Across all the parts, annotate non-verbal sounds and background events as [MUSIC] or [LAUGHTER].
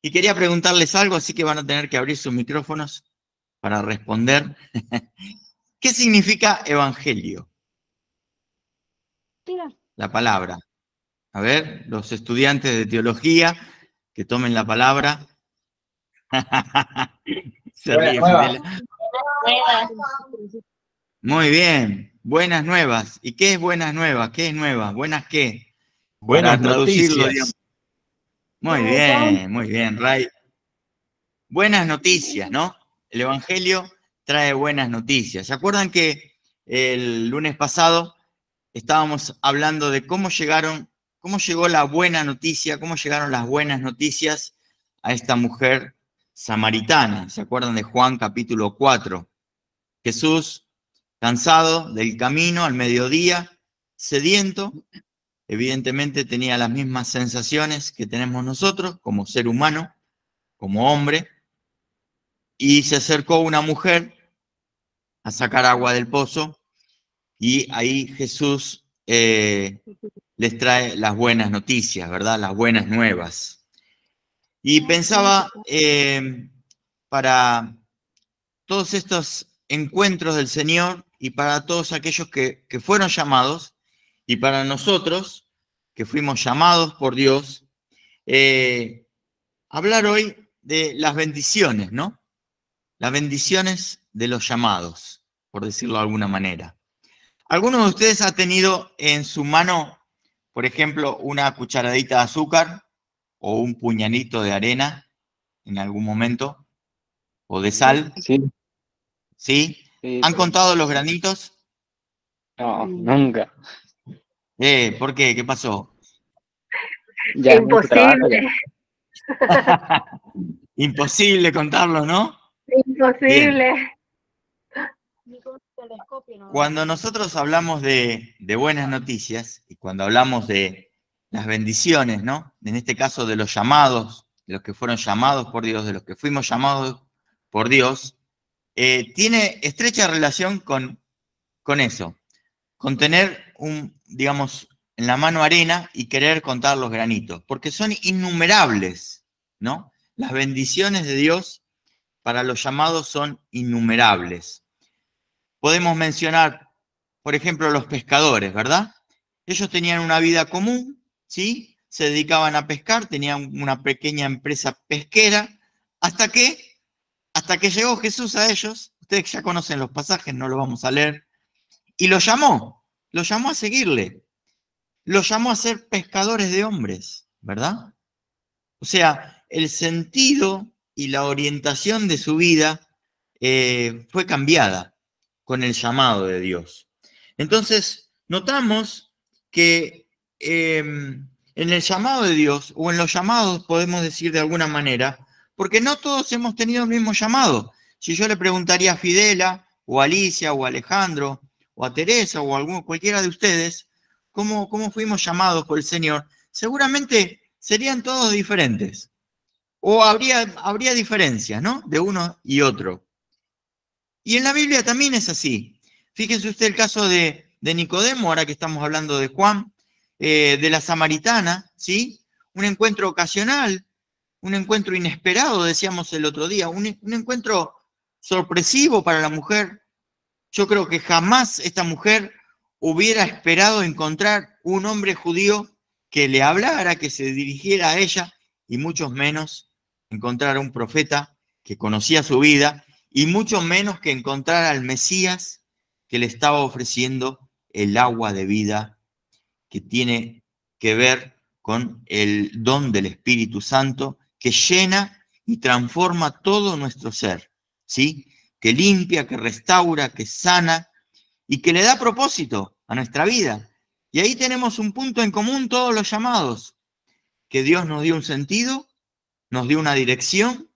Y quería preguntarles algo, así que van a tener que abrir sus micrófonos para responder. [LAUGHS] ¿Qué significa evangelio? La palabra. A ver, los estudiantes de teología que tomen la palabra. [LAUGHS] Muy bien, buenas nuevas. ¿Y qué es buenas nuevas? ¿Qué es nueva? ¿Buenas qué? Buenas para noticias. Muy bien, muy bien, Ray. Buenas noticias, ¿no? El Evangelio trae buenas noticias. ¿Se acuerdan que el lunes pasado estábamos hablando de cómo llegaron, cómo llegó la buena noticia, cómo llegaron las buenas noticias a esta mujer samaritana? ¿Se acuerdan de Juan capítulo 4? Jesús, cansado del camino al mediodía, sediento, evidentemente tenía las mismas sensaciones que tenemos nosotros como ser humano, como hombre, y se acercó una mujer a sacar agua del pozo y ahí Jesús eh, les trae las buenas noticias, ¿verdad? Las buenas nuevas. Y pensaba eh, para todos estos encuentros del Señor y para todos aquellos que, que fueron llamados, y para nosotros, que fuimos llamados por Dios, eh, hablar hoy de las bendiciones, ¿no? Las bendiciones de los llamados, por decirlo de alguna manera. ¿Alguno de ustedes ha tenido en su mano, por ejemplo, una cucharadita de azúcar o un puñanito de arena en algún momento? ¿O de sal? sí. ¿Han contado los granitos? No, nunca. Eh, ¿Por qué? ¿Qué pasó? Imposible. [LAUGHS] Imposible contarlo, ¿no? Imposible. Cuando nosotros hablamos de, buenas noticias y cuando hablamos de las bendiciones, ¿no? En este caso de los llamados, de los que fueron llamados por Dios, de los que fuimos llamados por Dios, eh, tiene estrecha relación con, con eso, con tener un, digamos, en la mano arena y querer contar los granitos, porque son innumerables, ¿no? Las bendiciones de Dios para los llamados son innumerables. Podemos mencionar, por ejemplo, los pescadores, ¿verdad? Ellos tenían una vida común, ¿sí? Se dedicaban a pescar, tenían una pequeña empresa pesquera, hasta que, hasta que llegó Jesús a ellos, ustedes ya conocen los pasajes, no los vamos a leer, y los llamó, lo llamó a seguirle. Lo llamó a ser pescadores de hombres, ¿verdad? O sea, el sentido y la orientación de su vida eh, fue cambiada con el llamado de Dios. Entonces, notamos que em, en el llamado de Dios, o en los llamados podemos decir de alguna manera, porque no todos hemos tenido el mismo llamado. Si yo le preguntaría a Fidela, o a Alicia, o a Alejandro, o a Teresa o a cualquiera de ustedes, cómo, cómo fuimos llamados por el Señor, seguramente serían todos diferentes. O habría, habría diferencias, ¿no? De uno y otro. Y en la Biblia también es así. Fíjense usted el caso de, de Nicodemo, ahora que estamos hablando de Juan, eh, de la samaritana, ¿sí? Un encuentro ocasional, un encuentro inesperado, decíamos el otro día, un, un encuentro sorpresivo para la mujer, yo creo que jamás esta mujer hubiera esperado encontrar un hombre judío que le hablara, que se dirigiera a ella, y mucho menos encontrar un profeta que conocía su vida, y mucho menos que encontrar al Mesías que le estaba ofreciendo el agua de vida que tiene que ver con el don del Espíritu Santo que llena y transforma todo nuestro ser, ¿sí? que limpia, que restaura, que sana y que le da propósito a nuestra vida. Y ahí tenemos un punto en común todos los llamados, que Dios nos dio un sentido, nos dio una dirección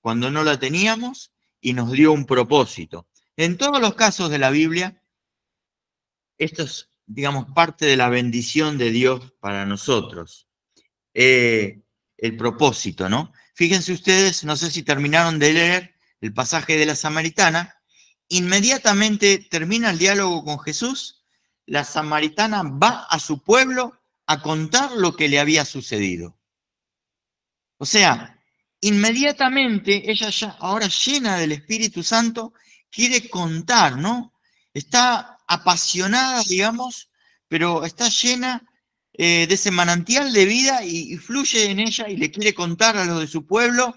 cuando no la teníamos y nos dio un propósito. En todos los casos de la Biblia, esto es, digamos, parte de la bendición de Dios para nosotros. Eh, el propósito, ¿no? Fíjense ustedes, no sé si terminaron de leer el pasaje de la samaritana, inmediatamente termina el diálogo con Jesús, la samaritana va a su pueblo a contar lo que le había sucedido. O sea, inmediatamente ella ya, ahora llena del Espíritu Santo, quiere contar, ¿no? Está apasionada, digamos, pero está llena eh, de ese manantial de vida y, fluye en ella y le quiere contar a los de su pueblo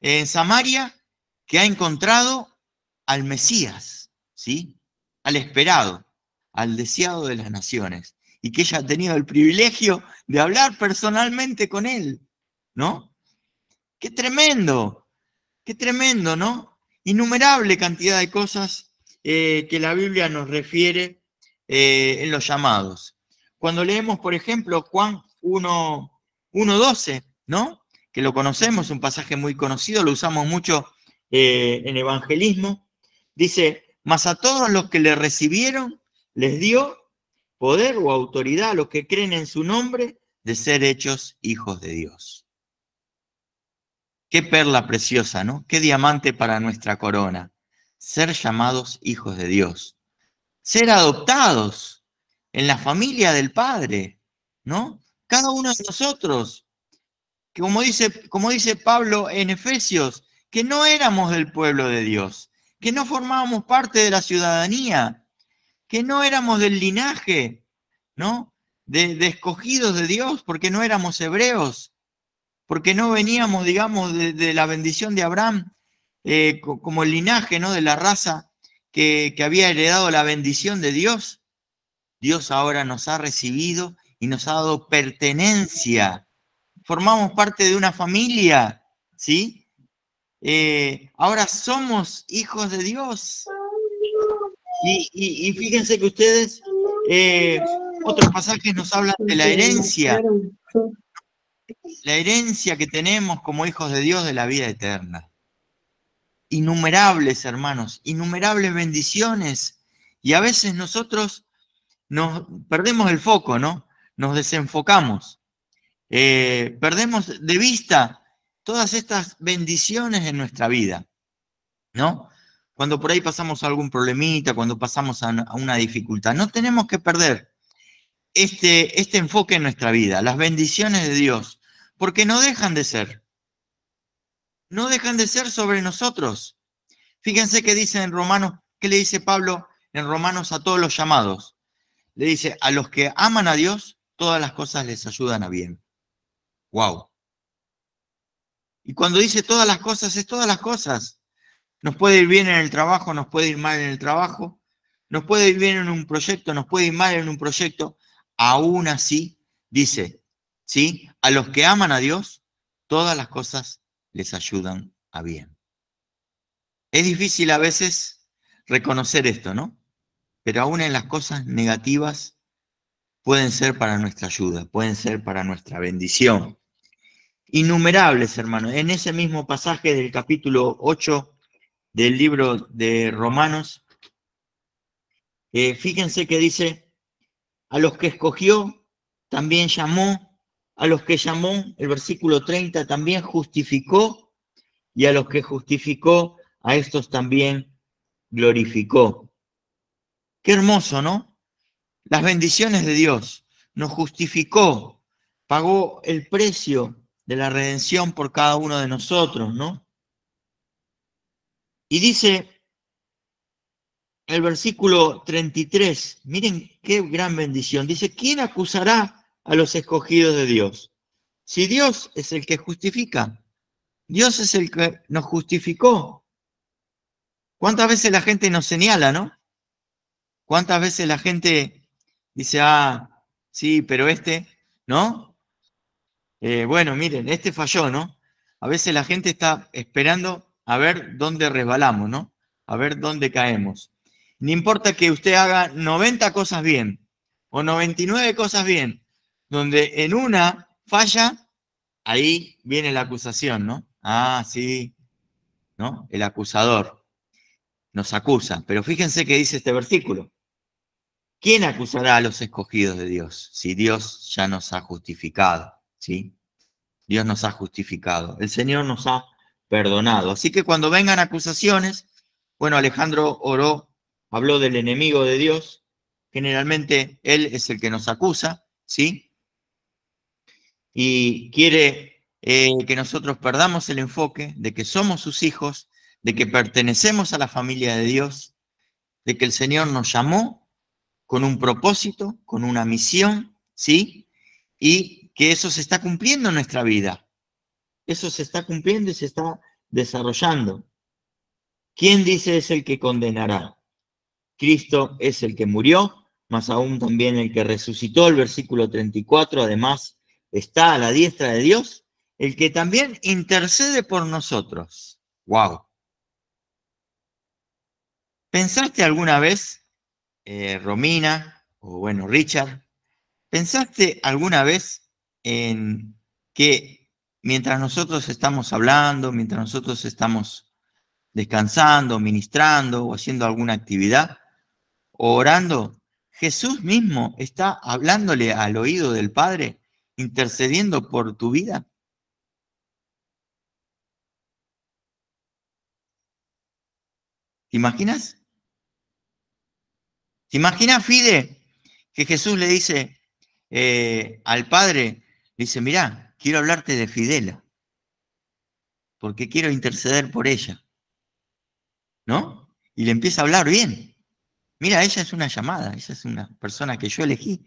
eh, en Samaria que ha encontrado al Mesías, ¿sí? Al esperado, al deseado de las naciones, y que ella ha tenido el privilegio de hablar personalmente con él, ¿no? Qué tremendo, qué tremendo, ¿no? Innumerable cantidad de cosas eh, que la Biblia nos refiere eh, en los llamados. Cuando leemos, por ejemplo, Juan 1.12, ¿no? Que lo conocemos, un pasaje muy conocido, lo usamos mucho eh, en evangelismo, dice, mas a todos los que le recibieron, les dio poder o autoridad a los que creen en su nombre de ser hechos hijos de Dios. Qué perla preciosa, ¿no? Qué diamante para nuestra corona. Ser llamados hijos de Dios. Ser adoptados en la familia del Padre, ¿no? Cada uno de nosotros. como dice, como dice Pablo en Efesios, que no éramos del pueblo de Dios, que no formábamos parte de la ciudadanía, que no éramos del linaje, ¿no? De, escogidos de Dios, porque no éramos hebreos, porque no veníamos, digamos, de, la bendición de Abraham, eh, como el linaje, ¿no? De la raza que, que había heredado la bendición de Dios. Dios ahora nos ha recibido y nos ha dado pertenencia. Formamos parte de una familia, ¿sí? Eh, ahora somos hijos de Dios. Y, fíjense que ustedes, eh, otros pasajes nos hablan de la herencia, la herencia que tenemos como hijos de Dios de la vida eterna. Innumerables, hermanos, innumerables bendiciones. Y a veces nosotros nos perdemos el foco, ¿no? Nos desenfocamos. Eh, perdemos de vista todas estas bendiciones en nuestra vida, ¿no? Cuando por ahí pasamos algún problemita, cuando pasamos a una dificultad, no tenemos que perder este, este enfoque en nuestra vida, las bendiciones de Dios, porque no dejan de ser, no dejan de ser sobre nosotros. Fíjense que dice en Romanos, ¿qué le dice Pablo en Romanos a todos los llamados? Le dice, a los que aman a Dios, todas las cosas les ayudan a bien. ¡Guau! Y cuando dice todas las cosas, es todas las cosas. Nos puede ir bien en el trabajo, nos puede ir mal en el trabajo, nos puede ir bien en un proyecto, nos puede ir mal en un proyecto. Aún así, dice, ¿sí? A los que aman a Dios, todas las cosas les ayudan a bien. Es difícil a veces reconocer esto, ¿no? Pero aún en las cosas negativas pueden ser para nuestra ayuda, pueden ser para nuestra bendición innumerables, hermanos. En ese mismo pasaje del capítulo 8 del libro de Romanos, eh, fíjense que dice, a los que escogió, también llamó, a los que llamó, el versículo 30, también justificó, y a los que justificó, a estos también glorificó. Qué hermoso, ¿no? Las bendiciones de Dios nos justificó, pagó el precio de la redención por cada uno de nosotros, ¿no? Y dice el versículo 33, miren qué gran bendición, dice, ¿quién acusará a los escogidos de Dios? Si Dios es el que justifica, Dios es el que nos justificó. ¿Cuántas veces la gente nos señala, no? ¿Cuántas veces la gente dice, ah, sí, pero este, ¿no? Eh, bueno, miren, este falló, ¿no? A veces la gente está esperando a ver dónde resbalamos, ¿no? A ver dónde caemos. No importa que usted haga 90 cosas bien o 99 cosas bien, donde en una falla, ahí viene la acusación, ¿no? Ah, sí, ¿no? El acusador nos acusa. Pero fíjense qué dice este versículo. ¿Quién acusará a los escogidos de Dios si Dios ya nos ha justificado? ¿sí? Dios nos ha justificado, el Señor nos ha perdonado. Así que cuando vengan acusaciones, bueno, Alejandro oró, habló del enemigo de Dios, generalmente él es el que nos acusa, ¿sí? Y quiere eh, que nosotros perdamos el enfoque de que somos sus hijos, de que pertenecemos a la familia de Dios, de que el Señor nos llamó con un propósito, con una misión, ¿sí? Y que eso se está cumpliendo en nuestra vida. Eso se está cumpliendo y se está desarrollando. ¿Quién dice es el que condenará? Cristo es el que murió, más aún también el que resucitó, el versículo 34, además está a la diestra de Dios, el que también intercede por nosotros. ¡Wow! ¿Pensaste alguna vez, eh, Romina, o bueno, Richard, ¿pensaste alguna vez en que mientras nosotros estamos hablando, mientras nosotros estamos descansando, ministrando o haciendo alguna actividad, orando, Jesús mismo está hablándole al oído del Padre, intercediendo por tu vida. ¿Te imaginas? ¿Te imaginas, Fide, que Jesús le dice eh, al Padre, dice, mira quiero hablarte de Fidela, porque quiero interceder por ella. ¿No? Y le empieza a hablar bien. Mira, ella es una llamada, ella es una persona que yo elegí.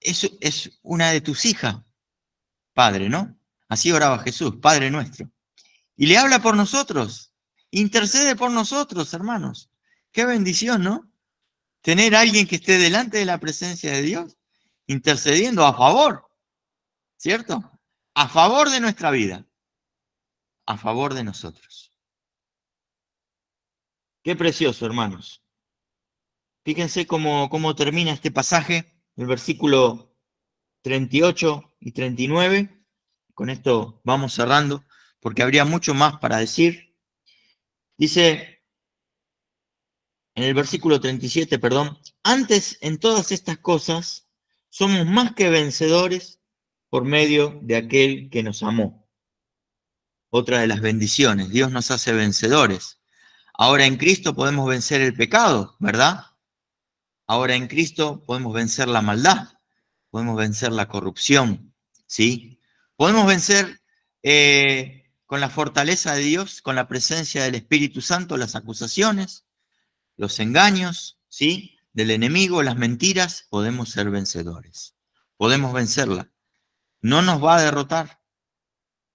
eso es una de tus hijas, Padre, ¿no? Así oraba Jesús, Padre nuestro. Y le habla por nosotros, intercede por nosotros, hermanos. Qué bendición, ¿no? Tener a alguien que esté delante de la presencia de Dios, intercediendo a favor ¿Cierto? A favor de nuestra vida. A favor de nosotros. Qué precioso, hermanos. Fíjense cómo, cómo termina este pasaje, el versículo 38 y 39. Con esto vamos cerrando, porque habría mucho más para decir. Dice en el versículo 37, perdón, antes en todas estas cosas somos más que vencedores por medio de aquel que nos amó. Otra de las bendiciones, Dios nos hace vencedores. Ahora en Cristo podemos vencer el pecado, ¿verdad? Ahora en Cristo podemos vencer la maldad, podemos vencer la corrupción, ¿sí? Podemos vencer eh, con la fortaleza de Dios, con la presencia del Espíritu Santo, las acusaciones, los engaños, ¿sí? Del enemigo, las mentiras, podemos ser vencedores. Podemos vencerla no nos va a derrotar.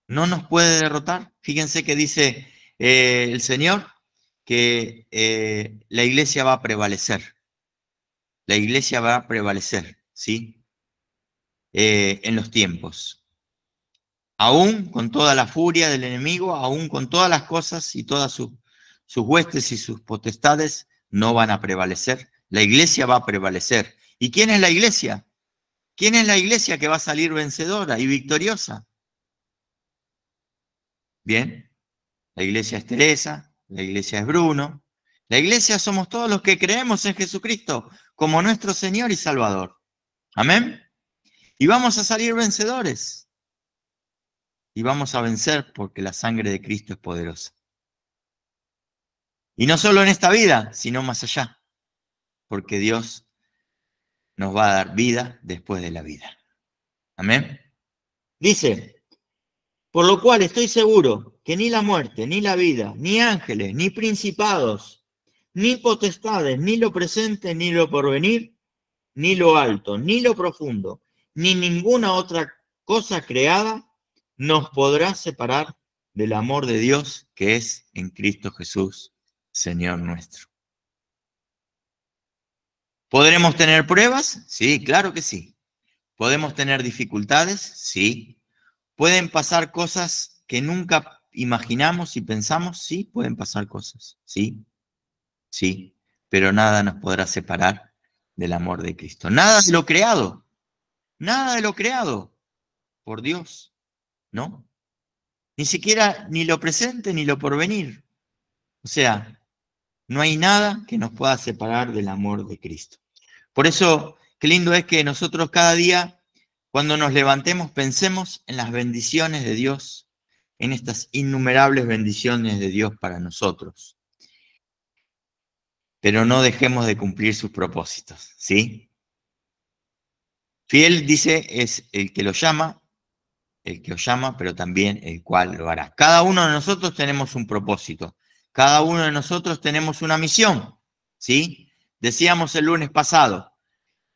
No nos puede derrotar. Fíjense que dice eh, el Señor que eh, la iglesia va a prevalecer. La iglesia va a prevalecer, ¿sí? Eh, en los tiempos. Aún con toda la furia del enemigo, aún con todas las cosas y todas sus, sus huestes y sus potestades, no van a prevalecer. La iglesia va a prevalecer. ¿Y quién es la iglesia? ¿Quién es la iglesia que va a salir vencedora y victoriosa? Bien, la iglesia es Teresa, la iglesia es Bruno, la iglesia somos todos los que creemos en Jesucristo como nuestro Señor y Salvador. Amén. Y vamos a salir vencedores. Y vamos a vencer porque la sangre de Cristo es poderosa. Y no solo en esta vida, sino más allá. Porque Dios nos va a dar vida después de la vida. Amén. Dice, por lo cual estoy seguro que ni la muerte, ni la vida, ni ángeles, ni principados, ni potestades, ni lo presente, ni lo porvenir, ni lo alto, ni lo profundo, ni ninguna otra cosa creada nos podrá separar del amor de Dios que es en Cristo Jesús, Señor nuestro. ¿Podremos tener pruebas? Sí, claro que sí. ¿Podemos tener dificultades? Sí. ¿Pueden pasar cosas que nunca imaginamos y pensamos? Sí, pueden pasar cosas. Sí. Sí. Pero nada nos podrá separar del amor de Cristo. Nada de lo creado. Nada de lo creado por Dios. ¿No? Ni siquiera ni lo presente ni lo porvenir. O sea, no hay nada que nos pueda separar del amor de Cristo. Por eso, qué lindo es que nosotros cada día, cuando nos levantemos, pensemos en las bendiciones de Dios, en estas innumerables bendiciones de Dios para nosotros. Pero no dejemos de cumplir sus propósitos, ¿sí? Fiel, dice, es el que lo llama, el que os llama, pero también el cual lo hará. Cada uno de nosotros tenemos un propósito, cada uno de nosotros tenemos una misión, ¿sí? Decíamos el lunes pasado,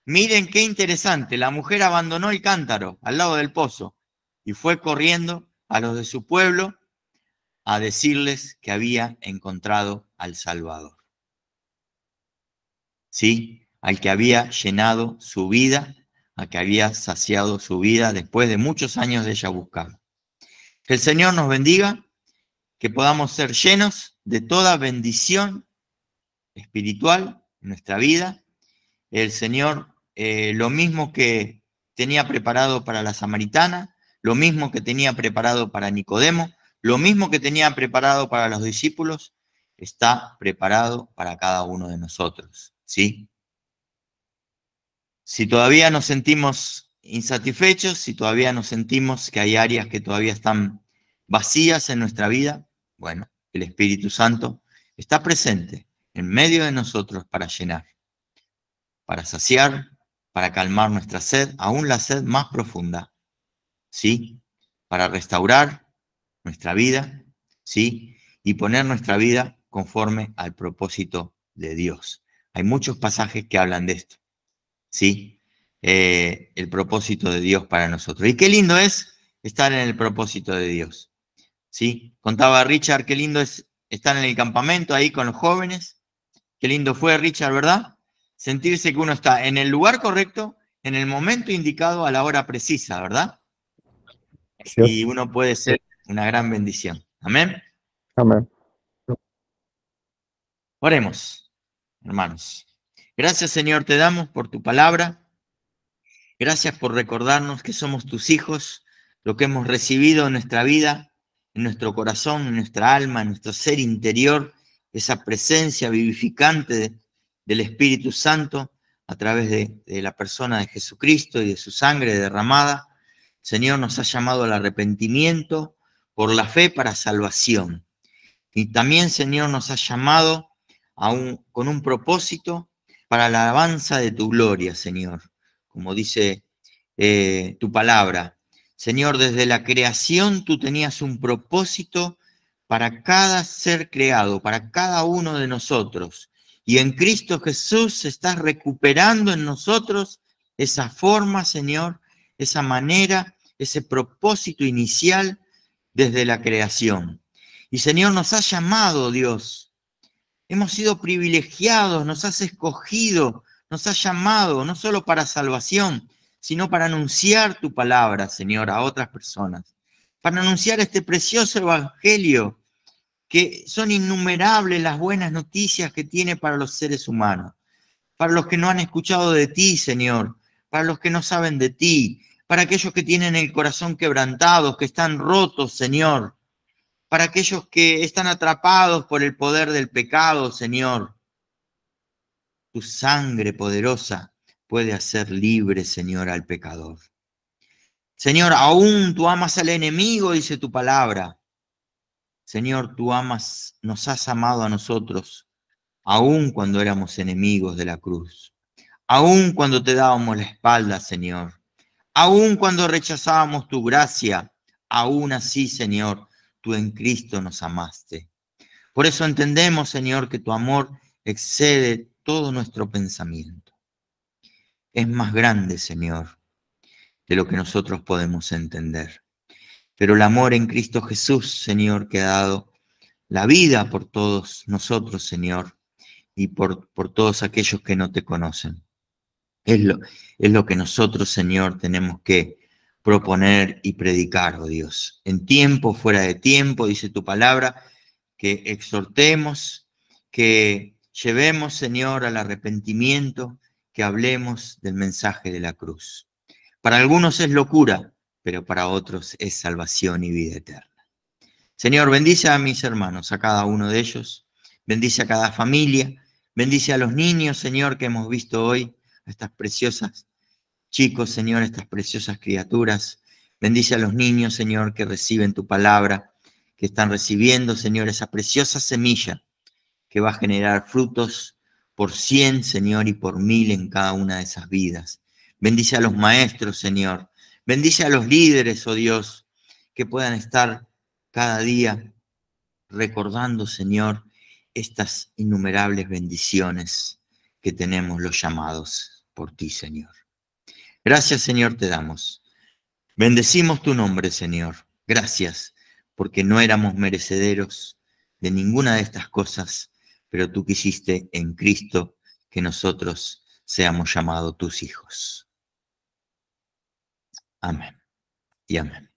miren qué interesante, la mujer abandonó el cántaro al lado del pozo y fue corriendo a los de su pueblo a decirles que había encontrado al Salvador. ¿Sí? Al que había llenado su vida, al que había saciado su vida después de muchos años de ella buscando. Que el Señor nos bendiga, que podamos ser llenos de toda bendición espiritual nuestra vida. El Señor, eh, lo mismo que tenía preparado para la samaritana, lo mismo que tenía preparado para Nicodemo, lo mismo que tenía preparado para los discípulos, está preparado para cada uno de nosotros. ¿Sí? Si todavía nos sentimos insatisfechos, si todavía nos sentimos que hay áreas que todavía están vacías en nuestra vida, bueno, el Espíritu Santo está presente en medio de nosotros para llenar, para saciar, para calmar nuestra sed, aún la sed más profunda, ¿sí? Para restaurar nuestra vida, ¿sí? Y poner nuestra vida conforme al propósito de Dios. Hay muchos pasajes que hablan de esto, ¿sí? Eh, el propósito de Dios para nosotros. Y qué lindo es estar en el propósito de Dios, ¿sí? Contaba Richard, qué lindo es estar en el campamento ahí con los jóvenes, Qué lindo fue, Richard, ¿verdad? Sentirse que uno está en el lugar correcto, en el momento indicado, a la hora precisa, ¿verdad? Y uno puede ser una gran bendición. Amén. Amén. Oremos, hermanos. Gracias, Señor, te damos por tu palabra. Gracias por recordarnos que somos tus hijos, lo que hemos recibido en nuestra vida, en nuestro corazón, en nuestra alma, en nuestro ser interior esa presencia vivificante del Espíritu Santo a través de, la persona de Jesucristo y de su sangre derramada. Señor nos ha llamado al arrepentimiento por la fe para salvación. Y también, Señor, nos ha llamado a con un propósito para la alabanza de tu gloria, Señor, como dice eh, tu palabra. Señor, desde la creación tú tenías un propósito para cada ser creado, para cada uno de nosotros. Y en Cristo Jesús estás recuperando en nosotros esa forma, Señor, esa manera, ese propósito inicial desde la creación. Y Señor, nos has llamado, Dios. Hemos sido privilegiados, nos has escogido, nos has llamado, no solo para salvación, sino para anunciar tu palabra, Señor, a otras personas para anunciar este precioso evangelio, que son innumerables las buenas noticias que tiene para los seres humanos, para los que no han escuchado de ti, Señor, para los que no saben de ti, para aquellos que tienen el corazón quebrantado, que están rotos, Señor, para aquellos que están atrapados por el poder del pecado, Señor. Tu sangre poderosa puede hacer libre, Señor, al pecador. Señor, aún tú amas al enemigo, dice tu palabra. Señor, tú amas, nos has amado a nosotros, aún cuando éramos enemigos de la cruz, aún cuando te dábamos la espalda, Señor, aún cuando rechazábamos tu gracia, aún así, Señor, tú en Cristo nos amaste. Por eso entendemos, Señor, que tu amor excede todo nuestro pensamiento. Es más grande, Señor, de lo que nosotros podemos entender. Pero el amor en Cristo Jesús, Señor, que ha dado la vida por todos nosotros, Señor, y por, por todos aquellos que no te conocen. Es lo, es lo que nosotros, Señor, tenemos que proponer y predicar, oh Dios. En tiempo, fuera de tiempo, dice tu palabra, que exhortemos, que llevemos, Señor, al arrepentimiento, que hablemos del mensaje de la cruz. Para algunos es locura, pero para otros es salvación y vida eterna. Señor, bendice a mis hermanos, a cada uno de ellos, bendice a cada familia, bendice a los niños, Señor, que hemos visto hoy, a estas preciosas chicos, Señor, estas preciosas criaturas. Bendice a los niños, Señor, que reciben tu palabra, que están recibiendo, Señor, esa preciosa semilla que va a generar frutos por cien, Señor, y por mil en cada una de esas vidas. Bendice a los maestros, Señor. Bendice a los líderes, oh Dios, que puedan estar cada día recordando, Señor, estas innumerables bendiciones que tenemos los llamados por ti, Señor. Gracias, Señor, te damos. Bendecimos tu nombre, Señor. Gracias, porque no éramos merecederos de ninguna de estas cosas, pero tú quisiste en Cristo que nosotros seamos llamados tus hijos. Amén y amén.